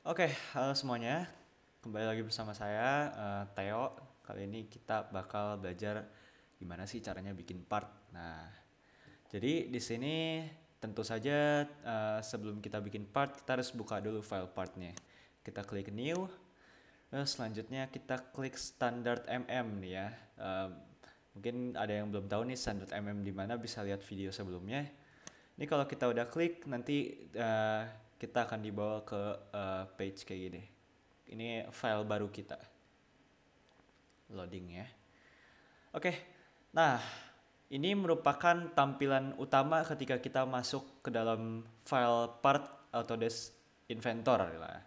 Oke, okay, halo semuanya. Kembali lagi bersama saya, uh, Theo. Kali ini kita bakal belajar gimana sih caranya bikin part. Nah, jadi di sini tentu saja uh, sebelum kita bikin part, kita harus buka dulu file partnya. Kita klik new. Terus eh, selanjutnya kita klik standard mm nih ya. Uh, mungkin ada yang belum tahu nih standard mm di mana bisa lihat video sebelumnya. Ini kalau kita udah klik nanti uh, kita akan dibawa ke uh, page kayak gini. Ini file baru kita. Loading ya. Oke. Okay. Nah, ini merupakan tampilan utama ketika kita masuk ke dalam file part Autodesk Inventor lah.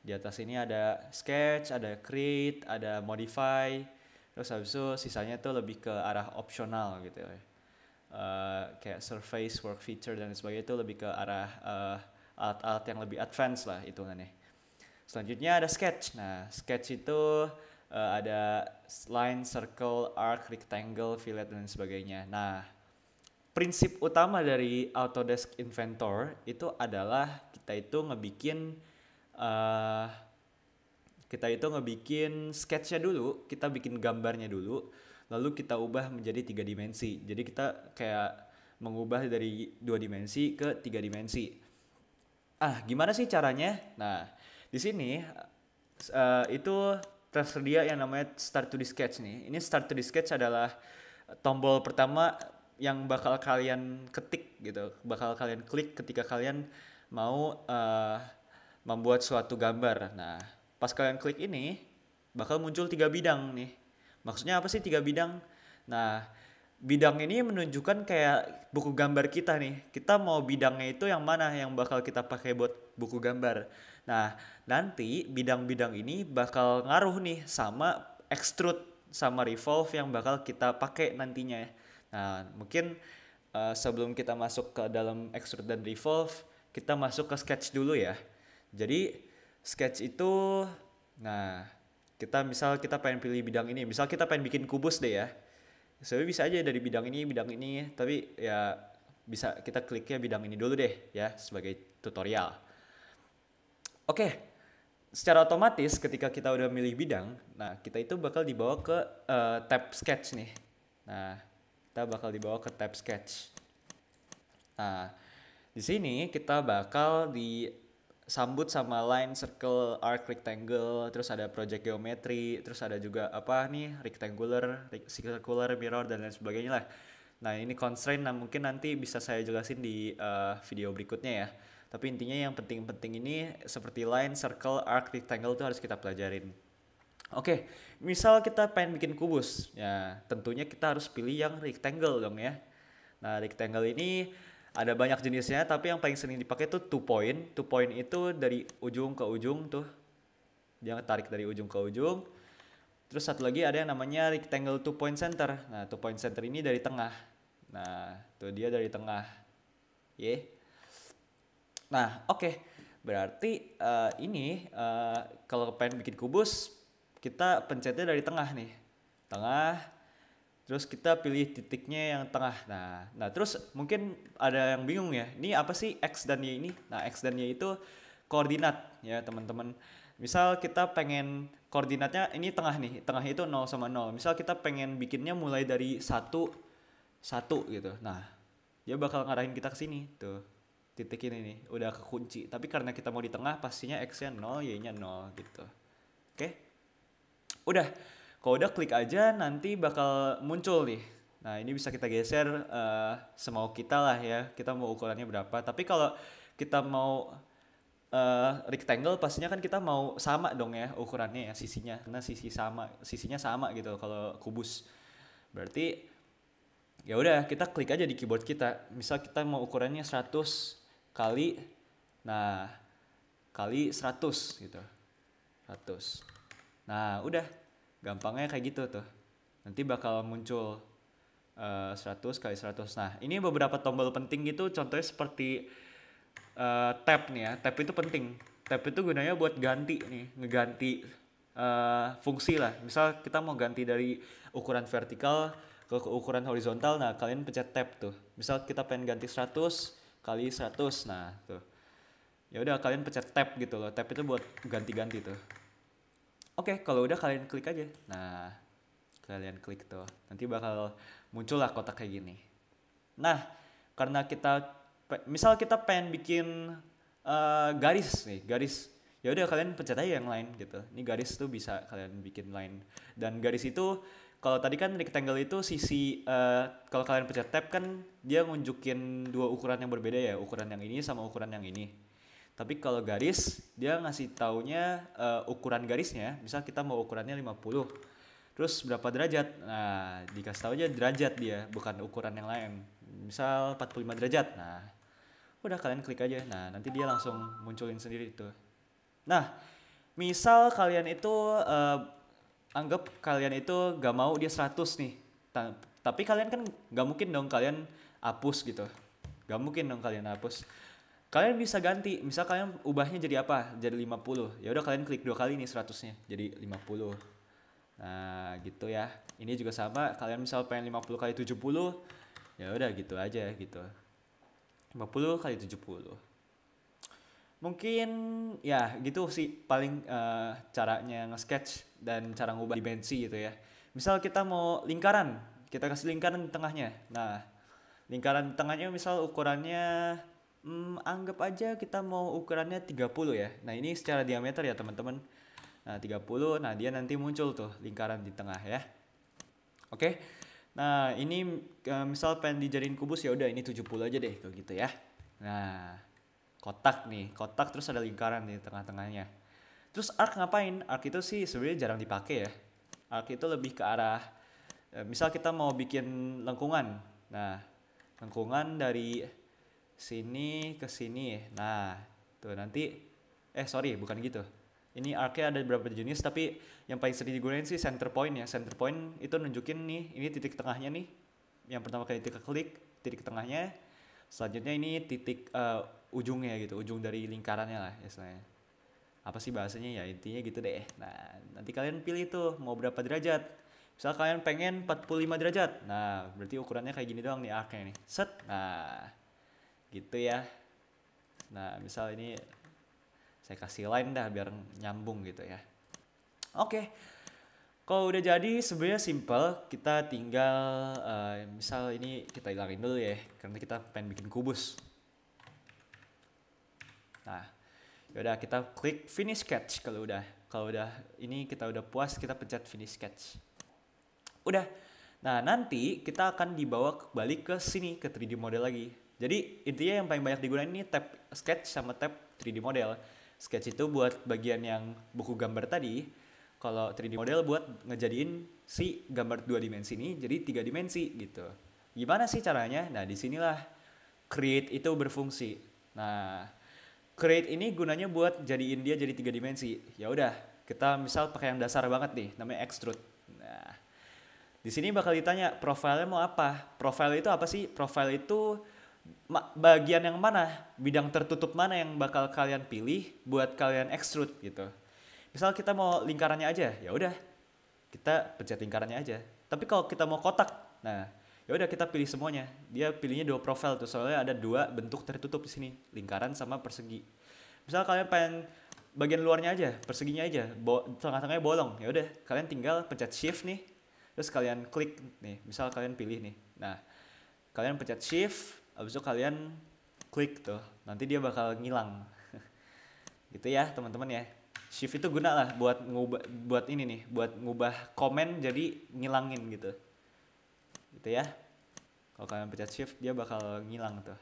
Di atas ini ada sketch, ada create, ada modify. Terus habis itu sisanya tuh lebih ke arah opsional gitu ya. Uh, kayak surface, work feature dan sebagainya itu lebih ke arah uh, alat-alat yang lebih advance lah hitungannya. Selanjutnya ada sketch. Nah, sketch itu uh, ada line, circle, arc, rectangle, fillet dan sebagainya. Nah, prinsip utama dari Autodesk Inventor itu adalah kita itu ngebikin uh, kita itu ngebikin sketchnya dulu, kita bikin gambarnya dulu, lalu kita ubah menjadi tiga dimensi. Jadi kita kayak mengubah dari dua dimensi ke tiga dimensi ah gimana sih caranya? Nah, di sini uh, itu tersedia yang namanya start to the sketch nih. Ini start to the sketch adalah tombol pertama yang bakal kalian ketik gitu, bakal kalian klik ketika kalian mau uh, membuat suatu gambar. Nah, pas kalian klik ini bakal muncul tiga bidang nih. Maksudnya apa sih tiga bidang? Nah, bidang ini menunjukkan kayak buku gambar kita nih. Kita mau bidangnya itu yang mana yang bakal kita pakai buat buku gambar. Nah, nanti bidang-bidang ini bakal ngaruh nih sama extrude sama revolve yang bakal kita pakai nantinya. Nah, mungkin uh, sebelum kita masuk ke dalam extrude dan revolve, kita masuk ke sketch dulu ya. Jadi, sketch itu nah, kita misal kita pengen pilih bidang ini. Misal kita pengen bikin kubus deh ya sebenarnya bisa aja dari bidang ini bidang ini tapi ya bisa kita kliknya bidang ini dulu deh ya sebagai tutorial oke secara otomatis ketika kita udah milih bidang nah kita itu bakal dibawa ke uh, tab sketch nih nah kita bakal dibawa ke tab sketch nah di sini kita bakal di sambut sama line circle arc rectangle terus ada project geometry, terus ada juga apa nih rectangular circular mirror dan lain sebagainya lah nah ini constraint nah mungkin nanti bisa saya jelasin di uh, video berikutnya ya tapi intinya yang penting-penting ini seperti line circle arc rectangle itu harus kita pelajarin Oke, misal kita pengen bikin kubus, ya tentunya kita harus pilih yang rectangle dong ya. Nah, rectangle ini ada banyak jenisnya tapi yang paling sering dipakai tuh two point two point itu dari ujung ke ujung tuh dia tarik dari ujung ke ujung terus satu lagi ada yang namanya rectangle two point center nah two point center ini dari tengah nah tuh dia dari tengah ya yeah. nah oke okay. berarti uh, ini uh, kalau pengen bikin kubus kita pencetnya dari tengah nih tengah terus kita pilih titiknya yang tengah nah nah terus mungkin ada yang bingung ya ini apa sih x dan y ini nah x dan y itu koordinat ya teman-teman misal kita pengen koordinatnya ini tengah nih tengah itu 0 sama 0 misal kita pengen bikinnya mulai dari satu satu gitu nah dia bakal ngarahin kita ke sini tuh titik ini nih udah kekunci tapi karena kita mau di tengah pastinya x-nya 0 y-nya 0 gitu oke okay? udah kalau udah klik aja nanti bakal muncul nih. Nah ini bisa kita geser uh, semau kita lah ya. Kita mau ukurannya berapa. Tapi kalau kita mau uh, rectangle pastinya kan kita mau sama dong ya ukurannya ya sisinya. Karena sisi sama, sisinya sama gitu kalau kubus. Berarti ya udah kita klik aja di keyboard kita. Misal kita mau ukurannya 100 kali nah kali 100 gitu. 100. Nah, udah gampangnya kayak gitu tuh nanti bakal muncul uh, eh, 100 kali seratus nah ini beberapa tombol penting gitu contohnya seperti uh, eh, tab nih ya tab itu penting tab itu gunanya buat ganti nih ngeganti uh, fungsi lah misal kita mau ganti dari ukuran vertikal ke ukuran horizontal nah kalian pencet tab tuh misal kita pengen ganti seratus kali seratus nah tuh ya udah kalian pencet tab gitu loh tab itu buat ganti-ganti tuh oke okay, kalau udah kalian klik aja nah kalian klik tuh nanti bakal muncul lah kotak kayak gini nah karena kita misal kita pengen bikin uh, garis nih garis ya udah kalian pencet aja yang lain gitu ini garis tuh bisa kalian bikin lain dan garis itu kalau tadi kan rectangle itu sisi uh, kalau kalian pencet tab kan dia nunjukin dua ukuran yang berbeda ya ukuran yang ini sama ukuran yang ini tapi kalau garis dia ngasih taunya uh, ukuran garisnya, misal kita mau ukurannya 50. Terus berapa derajat? Nah, dikasih tau aja derajat dia, bukan ukuran yang lain. Misal 45 derajat. Nah, udah kalian klik aja. Nah, nanti dia langsung munculin sendiri itu. Nah, misal kalian itu uh, anggap kalian itu gak mau dia 100 nih. Ta tapi kalian kan gak mungkin dong kalian hapus gitu. Gak mungkin dong kalian hapus kalian bisa ganti misal kalian ubahnya jadi apa jadi 50 ya udah kalian klik dua kali nih 100 nya jadi 50 nah gitu ya ini juga sama kalian misal pengen 50 kali 70 ya udah gitu aja gitu 50 kali 70 mungkin ya gitu sih paling uh, caranya nge-sketch dan cara ngubah dimensi gitu ya misal kita mau lingkaran kita kasih lingkaran di tengahnya nah lingkaran di tengahnya misal ukurannya hmm, anggap aja kita mau ukurannya 30 ya. Nah, ini secara diameter ya, teman-teman. Nah, 30. Nah, dia nanti muncul tuh lingkaran di tengah ya. Oke. Nah, ini eh, misal pengen dijarin kubus ya udah ini 70 aja deh kayak gitu ya. Nah, kotak nih, kotak terus ada lingkaran di tengah-tengahnya. Terus arc ngapain? Arc itu sih sebenarnya jarang dipakai ya. Arc itu lebih ke arah eh, misal kita mau bikin lengkungan. Nah, lengkungan dari sini ke sini. Nah, tuh nanti eh sorry bukan gitu. Ini arc ada beberapa jenis tapi yang paling sering digunain sih center point ya. Center point itu nunjukin nih ini titik tengahnya nih. Yang pertama kali titik klik titik tengahnya. Selanjutnya ini titik uh, ujungnya gitu, ujung dari lingkarannya lah istilahnya. Apa sih bahasanya ya intinya gitu deh. Nah, nanti kalian pilih tuh mau berapa derajat. Misal kalian pengen 45 derajat. Nah, berarti ukurannya kayak gini doang nih arc nih. Set. Nah, gitu ya nah misal ini saya kasih line dah biar nyambung gitu ya oke okay. kalau udah jadi sebenarnya simple kita tinggal uh, misal ini kita hilangin dulu ya karena kita pengen bikin kubus nah yaudah kita klik finish sketch kalau udah kalau udah ini kita udah puas kita pencet finish sketch udah Nah, nanti kita akan dibawa kembali ke sini, ke 3D model lagi. Jadi intinya yang paling banyak digunakan ini tab sketch sama tab 3D model. Sketch itu buat bagian yang buku gambar tadi. Kalau 3D model buat ngejadiin si gambar dua dimensi ini jadi tiga dimensi gitu. Gimana sih caranya? Nah disinilah create itu berfungsi. Nah create ini gunanya buat jadiin dia jadi tiga dimensi. Ya udah, kita misal pakai yang dasar banget nih, namanya extrude. Nah, di sini bakal ditanya profilnya mau apa? Profile itu apa sih? Profile itu bagian yang mana, bidang tertutup mana yang bakal kalian pilih buat kalian extrude gitu. Misal kita mau lingkarannya aja, ya udah kita pencet lingkarannya aja. Tapi kalau kita mau kotak, nah ya udah kita pilih semuanya. Dia pilihnya dua profil tuh soalnya ada dua bentuk tertutup di sini, lingkaran sama persegi. Misal kalian pengen bagian luarnya aja, perseginya aja, bo tengah-tengahnya bolong, ya udah kalian tinggal pencet shift nih, terus kalian klik nih, misal kalian pilih nih. Nah, kalian pencet shift, habis itu kalian klik tuh nanti dia bakal ngilang gitu ya teman-teman ya shift itu guna lah buat ngubah buat ini nih buat ngubah komen jadi ngilangin gitu gitu ya kalau kalian pencet shift dia bakal ngilang tuh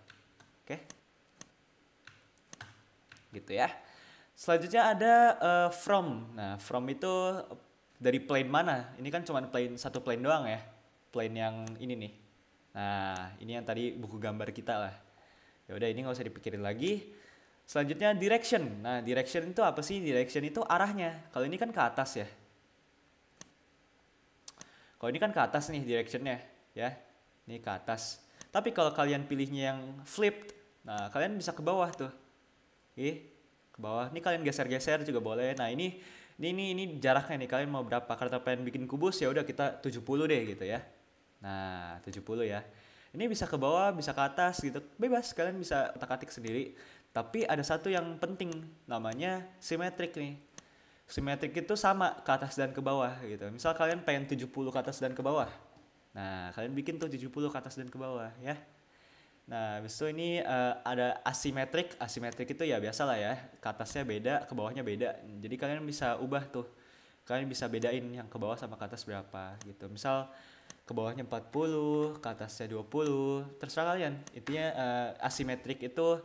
oke gitu ya selanjutnya ada uh, from nah from itu dari plane mana ini kan cuma plane satu plane doang ya plane yang ini nih Nah, ini yang tadi buku gambar kita lah. Ya udah ini nggak usah dipikirin lagi. Selanjutnya direction. Nah, direction itu apa sih? Direction itu arahnya. Kalau ini kan ke atas ya. Kalau ini kan ke atas nih directionnya ya. Ini ke atas. Tapi kalau kalian pilihnya yang flipped, nah kalian bisa ke bawah tuh. Oke, ke bawah. Ini kalian geser-geser juga boleh. Nah, ini ini ini, ini jaraknya nih kalian mau berapa? karena pengen bikin kubus ya udah kita 70 deh gitu ya. Nah, 70 ya. Ini bisa ke bawah, bisa ke atas gitu. Bebas, kalian bisa otak-atik sendiri. Tapi ada satu yang penting, namanya simetrik nih. Simetrik itu sama ke atas dan ke bawah gitu. Misal kalian pengen 70 ke atas dan ke bawah. Nah, kalian bikin tuh 70 ke atas dan ke bawah ya. Nah, habis itu ini uh, ada asimetrik. Asimetrik itu ya biasa lah ya. Ke atasnya beda, ke bawahnya beda. Jadi kalian bisa ubah tuh. Kalian bisa bedain yang ke bawah sama ke atas berapa gitu. Misal ke bawahnya 40, ke atasnya 20, terserah kalian. Intinya uh, asimetrik itu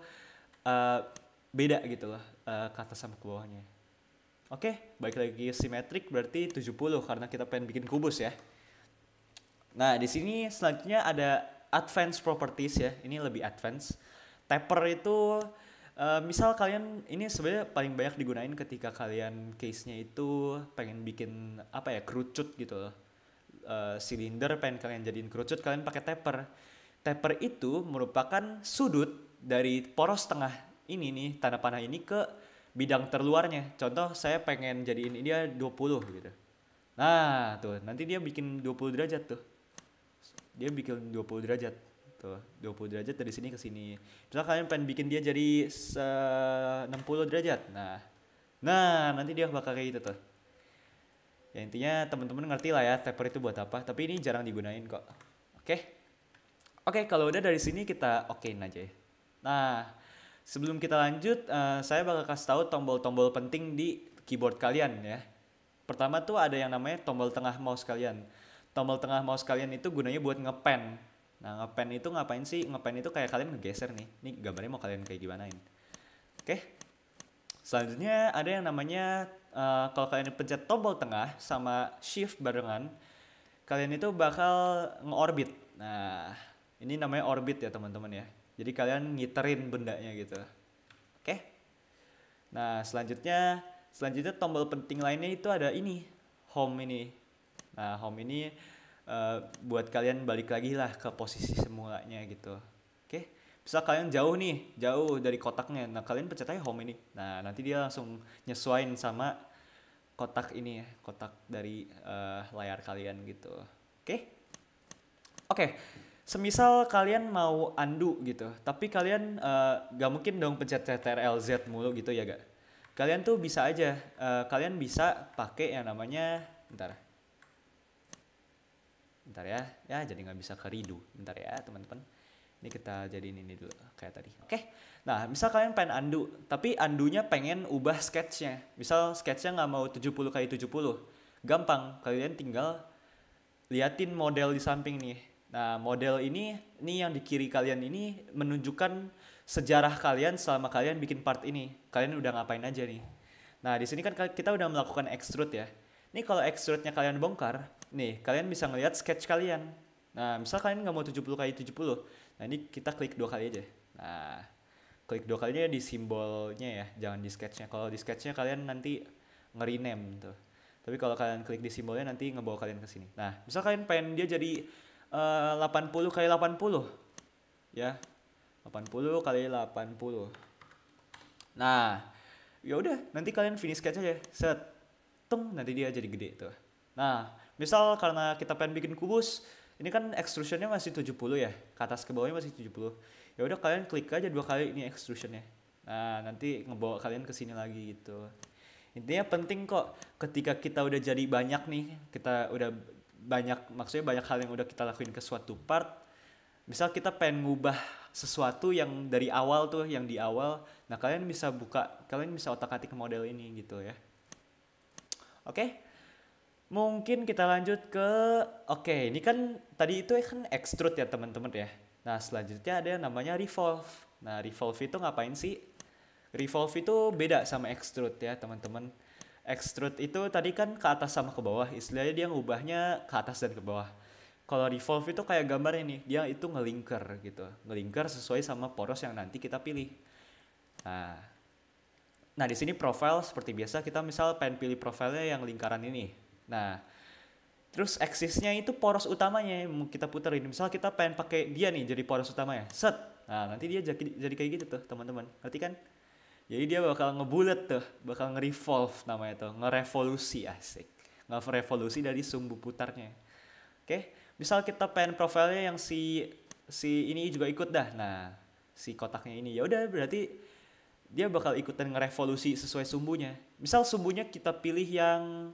uh, beda gitu loh, uh, ke atas sama ke bawahnya. Oke, okay, baik lagi simetrik berarti 70 karena kita pengen bikin kubus ya. Nah, di sini selanjutnya ada advanced properties ya. Ini lebih advance. Taper itu uh, misal kalian ini sebenarnya paling banyak digunain ketika kalian case-nya itu pengen bikin apa ya, kerucut gitu loh uh, silinder pengen kalian jadiin kerucut kalian pakai taper taper itu merupakan sudut dari poros tengah ini nih tanah panah ini ke bidang terluarnya contoh saya pengen jadiin ini dia ya 20 gitu nah tuh nanti dia bikin 20 derajat tuh dia bikin 20 derajat tuh 20 derajat dari sini ke sini misal kalian pengen bikin dia jadi 60 derajat nah nah nanti dia bakal kayak gitu tuh ya intinya teman-teman ngerti lah ya taper itu buat apa tapi ini jarang digunain kok oke okay? oke okay, kalau udah dari sini kita okein aja ya nah sebelum kita lanjut uh, saya bakal kasih tahu tombol-tombol penting di keyboard kalian ya pertama tuh ada yang namanya tombol tengah mouse kalian tombol tengah mouse kalian itu gunanya buat ngepen nah ngepen itu ngapain sih ngepen itu kayak kalian ngegeser nih nih gambarnya mau kalian kayak gimanain oke okay? Selanjutnya ada yang namanya uh, kalau kalian pencet tombol tengah sama shift barengan, kalian itu bakal ngeorbit. Nah, ini namanya orbit ya teman-teman ya. Jadi kalian ngiterin bendanya gitu. Oke. Okay? Nah, selanjutnya selanjutnya tombol penting lainnya itu ada ini, home ini. Nah, home ini uh, buat kalian balik lagi lah ke posisi semulanya gitu. Oke. Okay? bisa kalian jauh nih jauh dari kotaknya nah kalian pencet aja home ini nah nanti dia langsung nyesuain sama kotak ini ya kotak dari uh, layar kalian gitu oke okay? oke okay. semisal kalian mau undo gitu tapi kalian uh, gak mungkin dong pencet ctrl-z mulu gitu ya gak kalian tuh bisa aja uh, kalian bisa pakai yang namanya bentar bentar ya ya jadi gak bisa ke redo bentar ya teman-teman ini kita jadiin ini dulu kayak tadi. Oke. Okay. Nah, misal kalian pengen undo, tapi andunya pengen ubah sketchnya. Misal sketchnya nggak mau 70 kali 70. Gampang, kalian tinggal liatin model di samping nih. Nah, model ini, ini yang di kiri kalian ini menunjukkan sejarah kalian selama kalian bikin part ini. Kalian udah ngapain aja nih. Nah, di sini kan kita udah melakukan extrude ya. Ini kalau extrude-nya kalian bongkar, nih, kalian bisa ngelihat sketch kalian. Nah, misal kalian nggak mau 70 kali 70, Nah ini kita klik dua kali aja. Nah klik dua kalinya di simbolnya ya, jangan di sketchnya. Kalau di sketchnya kalian nanti ngerename tuh. Gitu. Tapi kalau kalian klik di simbolnya nanti ngebawa kalian ke sini. Nah, misal kalian pengen dia jadi eh, uh, 80 kali 80. Ya. 80 kali 80. Nah, ya udah nanti kalian finish sketch aja. Set. Tung, nanti dia jadi gede tuh. Nah, misal karena kita pengen bikin kubus, ini kan extrusionnya masih 70 ya ke atas ke bawahnya masih 70 ya udah kalian klik aja dua kali ini extrusionnya nah nanti ngebawa kalian ke sini lagi gitu intinya penting kok ketika kita udah jadi banyak nih kita udah banyak maksudnya banyak hal yang udah kita lakuin ke suatu part misal kita pengen ngubah sesuatu yang dari awal tuh yang di awal nah kalian bisa buka kalian bisa otak atik model ini gitu ya oke okay? Mungkin kita lanjut ke oke, ini kan tadi itu kan extrude ya teman-teman ya. Nah, selanjutnya ada yang namanya revolve. Nah, revolve itu ngapain sih? Revolve itu beda sama extrude ya, teman-teman. Extrude itu tadi kan ke atas sama ke bawah, istilahnya dia ngubahnya ke atas dan ke bawah. Kalau revolve itu kayak gambar ini dia itu ngelingker gitu. Ngelingker sesuai sama poros yang nanti kita pilih. Nah, nah di sini profile seperti biasa kita misal pengen pilih profilnya yang lingkaran ini Nah, terus eksisnya itu poros utamanya yang kita puterin. Misal kita pengen pakai dia nih jadi poros utamanya. Set. Nah, nanti dia jadi, jadi kayak gitu tuh, teman-teman. berarti kan? Jadi dia bakal ngebulat tuh, bakal nge-revolve namanya tuh, ngerevolusi asik. nge Ngerevolusi dari sumbu putarnya. Oke, misal kita pengen profilnya yang si si ini juga ikut dah. Nah, si kotaknya ini ya udah berarti dia bakal ikutan ngerevolusi sesuai sumbunya. Misal sumbunya kita pilih yang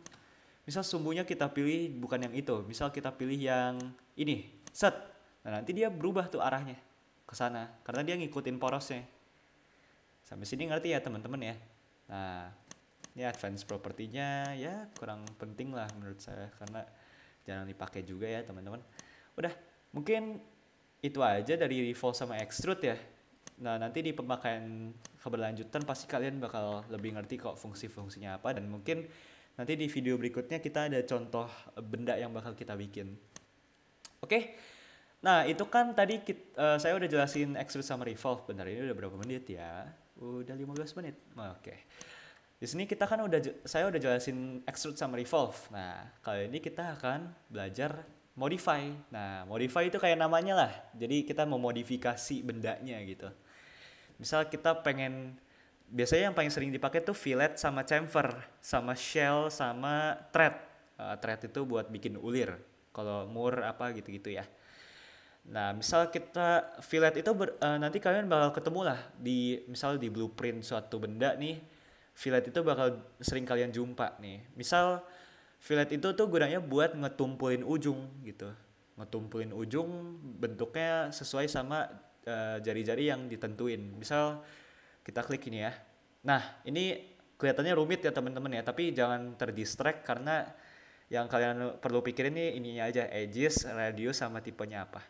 misal sumbunya kita pilih bukan yang itu misal kita pilih yang ini set nah nanti dia berubah tuh arahnya ke sana karena dia ngikutin porosnya sampai sini ngerti ya teman-teman ya nah ini advance propertinya ya kurang penting lah menurut saya karena jarang dipakai juga ya teman-teman udah mungkin itu aja dari revolve sama extrude ya Nah, nanti di pemakaian keberlanjutan pasti kalian bakal lebih ngerti kok fungsi-fungsinya apa dan mungkin Nanti di video berikutnya kita ada contoh benda yang bakal kita bikin. Oke. Okay? Nah, itu kan tadi kita, uh, eh, saya udah jelasin extrude sama revolve. Bentar, ini udah berapa menit ya? Udah 15 menit. Oke. Okay. Di sini kita kan udah saya udah jelasin extrude sama revolve. Nah, kali ini kita akan belajar modify. Nah, modify itu kayak namanya lah. Jadi kita memodifikasi bendanya gitu. Misal kita pengen biasanya yang paling sering dipakai tuh fillet sama chamfer, sama shell, sama thread. Uh, thread itu buat bikin ulir, kalau mur apa gitu-gitu ya. Nah, misal kita fillet itu ber, uh, nanti kalian bakal ketemu lah di misal di blueprint suatu benda nih, fillet itu bakal sering kalian jumpa nih. Misal fillet itu tuh gunanya buat ngetumpulin ujung gitu. Ngetumpulin ujung bentuknya sesuai sama eh, jari-jari uh, jari -jari yang ditentuin. Misal kita klik ini ya. Nah, ini kelihatannya rumit ya teman-teman ya, tapi jangan terdistract karena yang kalian perlu pikirin nih ininya aja, edges, radius sama tipenya apa.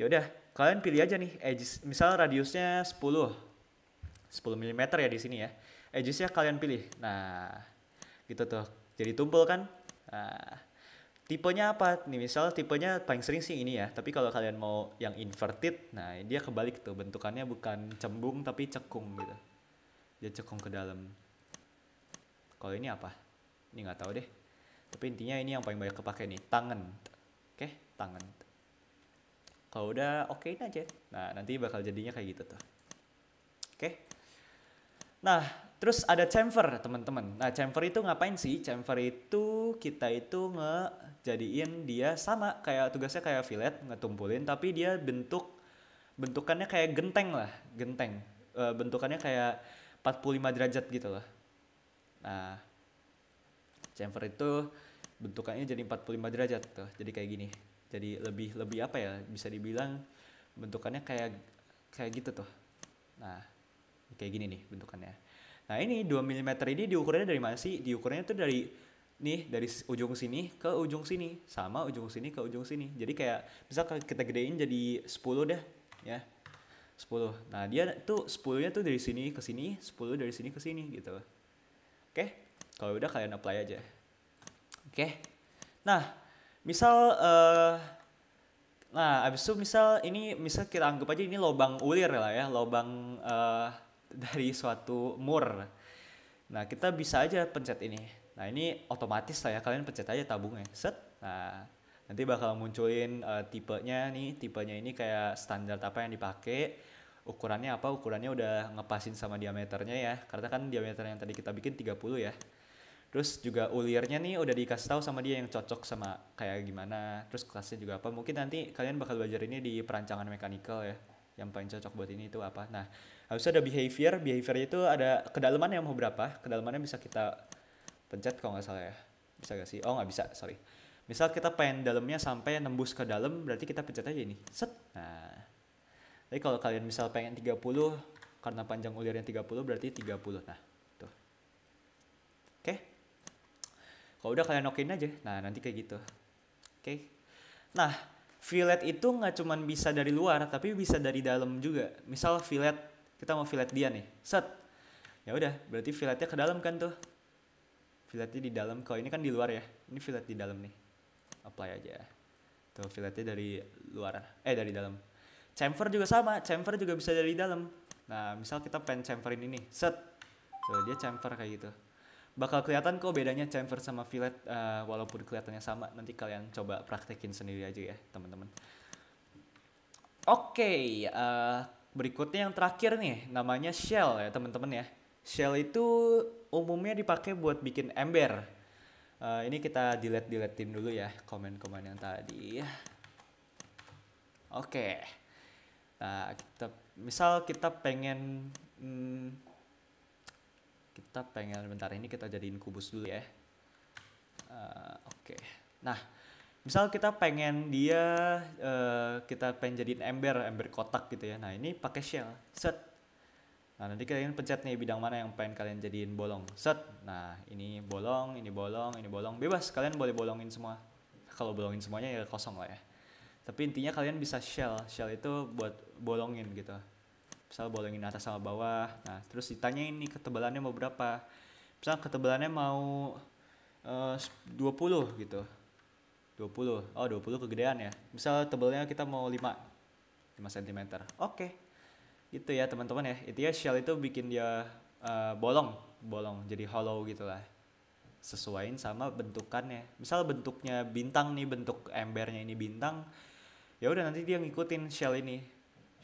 Ya udah, kalian pilih aja nih edges. Misal radiusnya 10. 10 mm ya di sini ya. Edgesnya kalian pilih. Nah, gitu tuh. Jadi tumpul kan? Nah, tipenya apa nih misal tipenya paling sering sih ini ya tapi kalau kalian mau yang inverted nah dia kebalik tuh bentukannya bukan cembung tapi cekung gitu dia cekung ke dalam kalau ini apa ini nggak tahu deh tapi intinya ini yang paling banyak kepake nih tangan oke okay? tangan kalau udah okein aja nah nanti bakal jadinya kayak gitu tuh oke okay? nah Terus ada chamfer teman-teman. Nah chamfer itu ngapain sih? Chamfer itu kita itu ngejadiin dia sama kayak tugasnya kayak fillet ngetumpulin tapi dia bentuk bentukannya kayak genteng lah genteng e, bentukannya kayak 45 derajat gitu loh. Nah chamfer itu bentukannya jadi 45 derajat tuh jadi kayak gini jadi lebih lebih apa ya bisa dibilang bentukannya kayak kayak gitu tuh nah kayak gini nih bentukannya Nah ini 2 mm ini diukurnya dari mana sih? Diukurnya itu dari nih dari ujung sini ke ujung sini sama ujung sini ke ujung sini. Jadi kayak bisa kita gedein jadi 10 deh ya. 10. Nah, dia tuh 10-nya tuh dari sini ke sini, 10 dari sini ke sini gitu. Oke. Okay? Kalau udah kalian apply aja. Oke. Okay? Nah, misal uh, nah abis itu misal ini misal kita anggap aja ini lubang ulir lah ya, lubang uh, dari suatu mur. Nah, kita bisa aja pencet ini. Nah, ini otomatis lah ya kalian pencet aja tabungnya. Set. Nah, nanti bakal munculin uh, tipenya nih, tipenya ini kayak standar apa yang dipakai, ukurannya apa, ukurannya udah ngepasin sama diameternya ya. Karena kan diameter yang tadi kita bikin 30 ya. Terus juga ulirnya nih udah dikasih tahu sama dia yang cocok sama kayak gimana. Terus kelasnya juga apa. Mungkin nanti kalian bakal belajar ini di perancangan mekanikal ya yang paling cocok buat ini itu apa. Nah, habis ada behavior. Behavior itu ada kedalaman yang mau berapa. Kedalamannya bisa kita pencet kalau nggak salah ya. Bisa nggak sih? Oh nggak bisa, sorry. Misal kita pengen dalamnya sampai nembus ke dalam, berarti kita pencet aja ini. Set. Nah. Tapi kalau kalian misal pengen 30, karena panjang ulirnya 30, berarti 30. Nah, tuh. Oke. Okay. Kalau udah kalian okein aja. Nah, nanti kayak gitu. Oke. Okay. Nah, fillet itu nggak cuman bisa dari luar tapi bisa dari dalam juga misal fillet kita mau fillet dia nih set ya udah berarti filletnya ke dalam kan tuh filletnya di dalam kalau ini kan di luar ya ini fillet di dalam nih apply aja tuh filletnya dari luar eh dari dalam chamfer juga sama chamfer juga bisa dari dalam nah misal kita pengen chamferin ini set tuh dia chamfer kayak gitu bakal kelihatan kok bedanya chamfer sama fillet uh, eh, walaupun kelihatannya sama nanti kalian coba praktekin sendiri aja ya teman-teman oke okay, uh, eh, berikutnya yang terakhir nih namanya shell ya teman-teman ya shell itu umumnya dipakai buat bikin ember uh, ini kita delete deletein dulu ya komen-komen yang tadi oke okay. nah kita misal kita pengen hmm, kita pengen bentar ini kita jadiin kubus dulu ya uh, oke okay. nah misal kita pengen dia uh, kita pengen jadiin ember ember kotak gitu ya nah ini pakai shell set nah nanti kalian pencet nih bidang mana yang pengen kalian jadiin bolong set nah ini bolong ini bolong ini bolong bebas kalian boleh bolongin semua kalau bolongin semuanya ya kosong lah ya tapi intinya kalian bisa shell shell itu buat bolongin gitu misal bolongin atas sama bawah nah terus ditanya ini ketebalannya mau berapa misal ketebalannya mau eh, uh, 20 gitu 20 oh 20 kegedean ya misal tebalnya kita mau 5 5 cm oke okay. gitu ya teman-teman ya itu ya shell itu bikin dia uh, bolong bolong jadi hollow gitu lah sesuaiin sama bentukannya. Misal bentuknya bintang nih, bentuk embernya ini bintang, ya udah nanti dia ngikutin shell ini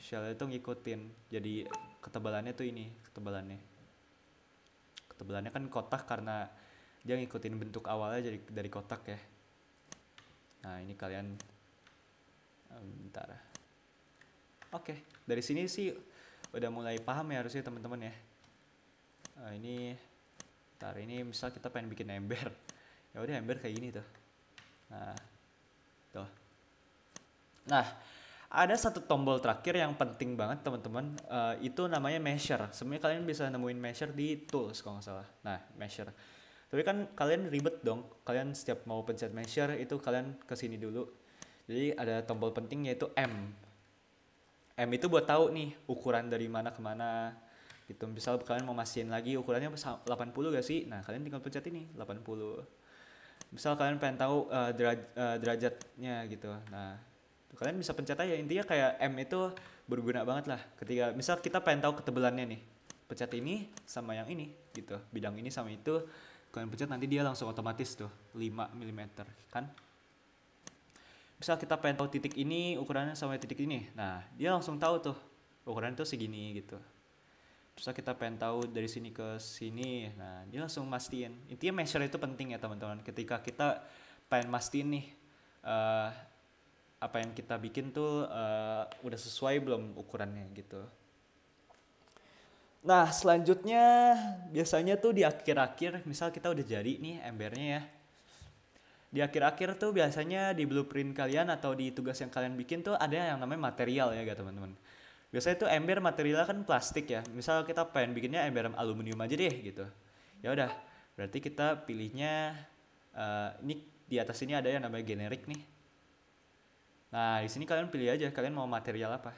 shell itu ngikutin jadi ketebalannya tuh ini ketebalannya ketebalannya kan kotak karena dia ngikutin bentuk awalnya jadi dari kotak ya nah ini kalian eh, bentar oke dari sini sih udah mulai paham ya harusnya teman-teman ya nah, ini tar, ini misal kita pengen bikin ember ya udah ember kayak gini tuh nah tuh nah ada satu tombol terakhir yang penting banget teman-teman uh, itu namanya measure sebenarnya kalian bisa nemuin measure di tools kalau nggak salah nah measure tapi kan kalian ribet dong kalian setiap mau pencet measure itu kalian kesini dulu jadi ada tombol penting yaitu M M itu buat tahu nih ukuran dari mana ke mana gitu misal kalian mau masihin lagi ukurannya 80 gak sih nah kalian tinggal pencet ini 80 misal kalian pengen tahu uh, deraj uh, derajatnya gitu nah kalian bisa pencet aja intinya kayak M itu berguna banget lah ketika misal kita pengen tahu ketebalannya nih pencet ini sama yang ini gitu bidang ini sama itu kalian pencet nanti dia langsung otomatis tuh 5 mm kan misal kita pengen tahu titik ini ukurannya sama titik ini nah dia langsung tahu tuh ukuran itu segini gitu terus kita pengen tahu dari sini ke sini nah dia langsung mastiin intinya measure itu penting ya teman-teman ketika kita pengen mastiin nih uh, apa yang kita bikin tuh uh, udah sesuai belum ukurannya gitu. Nah selanjutnya biasanya tuh di akhir-akhir misal kita udah jadi nih embernya ya. Di akhir-akhir tuh biasanya di blueprint kalian atau di tugas yang kalian bikin tuh ada yang namanya material ya gak teman-teman. Biasanya tuh ember materialnya kan plastik ya. Misal kita pengen bikinnya ember aluminium aja deh gitu. Ya udah berarti kita pilihnya uh, ini di atas ini ada yang namanya generik nih Nah, di sini kalian pilih aja kalian mau material apa.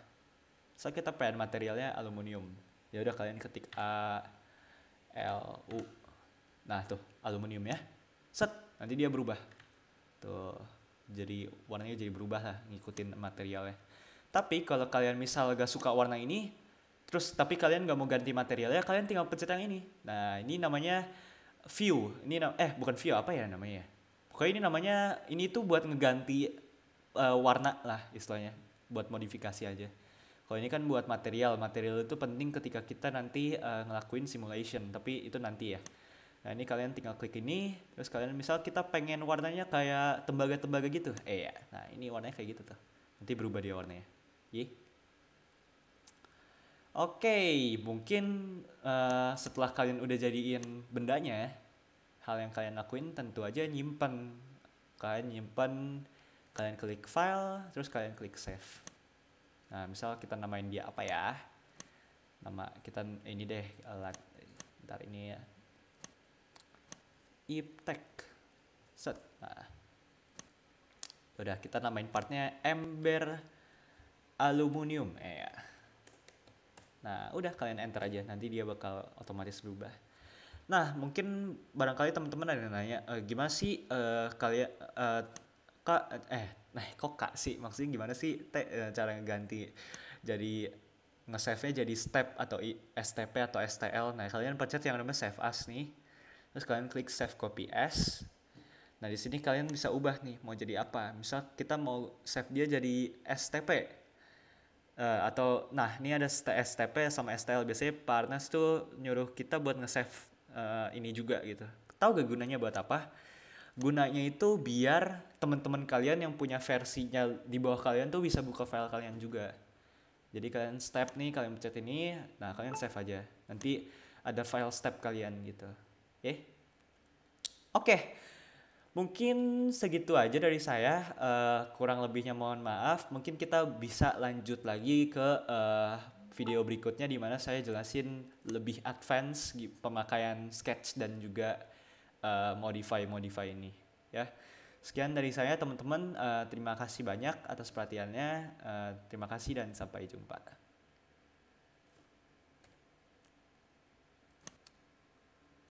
So kita pengen materialnya aluminium. Ya udah kalian ketik A L U. Nah, tuh aluminium ya. Set, nanti dia berubah. Tuh, jadi warnanya jadi berubah lah ngikutin materialnya. Tapi kalau kalian misal gak suka warna ini, terus tapi kalian gak mau ganti materialnya, kalian tinggal pencet yang ini. Nah, ini namanya view. Ini eh bukan view apa ya namanya? Pokoknya ini namanya ini tuh buat ngeganti uh, warna lah istilahnya buat modifikasi aja. Kalau ini kan buat material, material itu penting ketika kita nanti uh, ngelakuin simulation, tapi itu nanti ya. Nah ini kalian tinggal klik ini, terus kalian misal kita pengen warnanya kayak tembaga-tembaga gitu, eh ya. Nah ini warnanya kayak gitu tuh, nanti berubah dia warnanya. Ye. Oke, okay, mungkin uh, setelah kalian udah jadiin bendanya, hal yang kalian lakuin tentu aja nyimpan, kalian nyimpan kalian klik file terus kalian klik save nah misal kita namain dia apa ya nama kita ini deh alat ntar ini ya iptek set nah udah kita namain partnya ember aluminium eh ya nah udah kalian enter aja nanti dia bakal otomatis berubah nah mungkin barangkali teman-teman ada yang nanya e, gimana sih uh, kalian uh, kak eh nah kok kak sih maksudnya gimana sih te, eh, cara ganti jadi nge-save-nya jadi step atau I, STP atau STL. Nah, kalian pencet yang namanya save as nih. Terus kalian klik save copy as. Nah, di sini kalian bisa ubah nih mau jadi apa. Misal kita mau save dia jadi STP. Uh, eh, atau nah, ini ada STP sama STL. Biasanya partners tuh nyuruh kita buat nge-save uh, ini juga gitu. Tahu gak gunanya buat apa? gunanya itu biar teman-teman kalian yang punya versinya di bawah kalian tuh bisa buka file kalian juga jadi kalian step nih kalian pencet ini nah kalian save aja nanti ada file step kalian gitu eh oke okay. mungkin segitu aja dari saya uh, kurang lebihnya mohon maaf mungkin kita bisa lanjut lagi ke uh, video berikutnya di mana saya jelasin lebih advance pemakaian sketch dan juga modify eh, modify modify ini ya sekian dari saya teman-teman uh, terima kasih banyak atas perhatiannya uh, terima kasih dan sampai jumpa